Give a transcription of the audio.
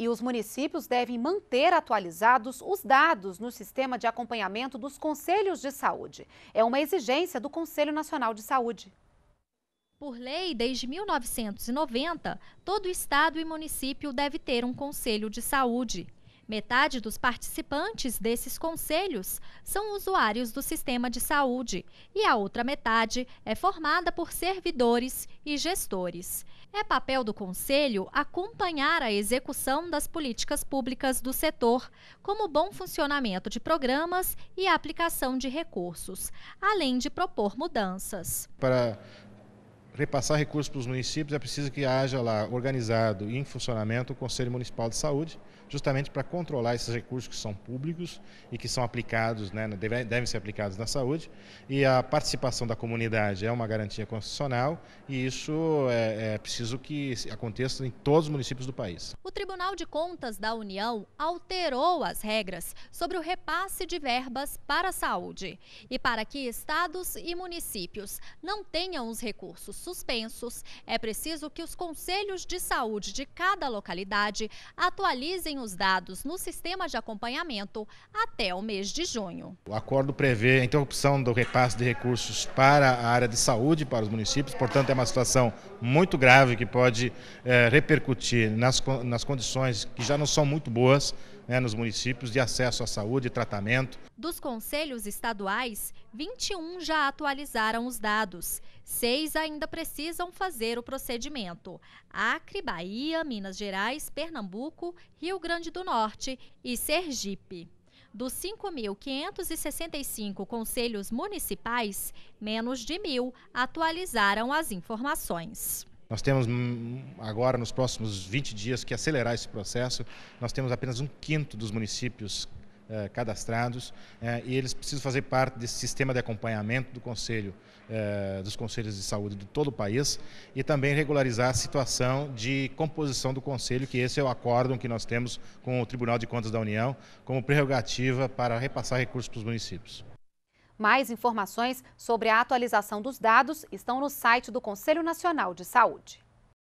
E os municípios devem manter atualizados os dados no sistema de acompanhamento dos conselhos de saúde. É uma exigência do Conselho Nacional de Saúde. Por lei, desde 1990, todo estado e município deve ter um conselho de saúde. Metade dos participantes desses conselhos são usuários do sistema de saúde e a outra metade é formada por servidores e gestores. É papel do conselho acompanhar a execução das políticas públicas do setor, como bom funcionamento de programas e aplicação de recursos, além de propor mudanças. Para repassar recursos para os municípios, é preciso que haja lá organizado e em funcionamento o Conselho Municipal de Saúde, justamente para controlar esses recursos que são públicos e que são aplicados, né, né devem, ser aplicados na saúde. E a participação da comunidade é uma garantia constitucional e isso é, é preciso que aconteça em todos os municípios do país. O Tribunal de Contas da União alterou as regras sobre o repasse de verbas para a saúde e para que estados e municípios não tenham os recursos suspensos, é preciso que os conselhos de saúde de cada localidade atualizem os dados no sistema de acompanhamento até o mês de junho. O acordo prevê a interrupção do repasse de recursos para a área de saúde para os municípios, portanto, é uma situação muito grave que pode é, repercutir nas, nas condições que já não são muito boas né, nos municípios de acesso à saúde e tratamento. Dos conselhos estaduais, 21 já atualizaram os dados. Seis ainda precisam fazer o procedimento: Acre, Bahia, Minas Gerais, Pernambuco, Rio Grande do Norte e Sergipe. Dos 5.565 conselhos municipais, menos de mil atualizaram as informações. Nós temos hum, agora, nos próximos 20 dias, que acelerar esse processo. Nós temos apenas um quinto dos municípios eh, cadastrados eh, e eles precisam fazer parte desse sistema de acompanhamento do Conselho, eh, dos Conselhos de Saúde de todo o país e também regularizar a situação de composição do Conselho, que esse é o acórdão que nós temos com o Tribunal de Contas da União como prerrogativa para repassar recursos para os municípios. Mais informações sobre a atualização dos dados estão no site do Conselho Nacional de Saúde.